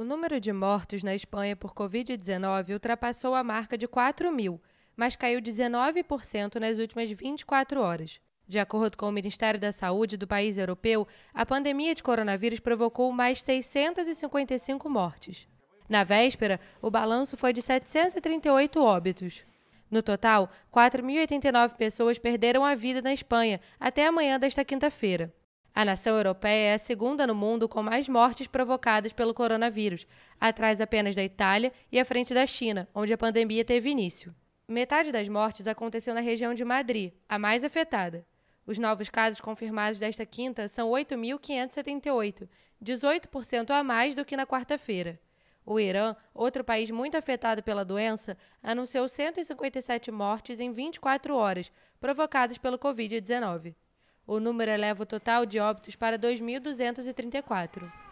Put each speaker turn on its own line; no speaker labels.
O número de mortos na Espanha por Covid-19 ultrapassou a marca de 4 mil, mas caiu 19% nas últimas 24 horas. De acordo com o Ministério da Saúde do país europeu, a pandemia de coronavírus provocou mais 655 mortes. Na véspera, o balanço foi de 738 óbitos. No total, 4.089 pessoas perderam a vida na Espanha até amanhã desta quinta-feira. A nação europeia é a segunda no mundo com mais mortes provocadas pelo coronavírus, atrás apenas da Itália e à frente da China, onde a pandemia teve início. Metade das mortes aconteceu na região de Madrid, a mais afetada. Os novos casos confirmados desta quinta são 8.578, 18% a mais do que na quarta-feira. O Irã, outro país muito afetado pela doença, anunciou 157 mortes em 24 horas, provocadas pelo Covid-19. O número eleva o total de óbitos para 2.234.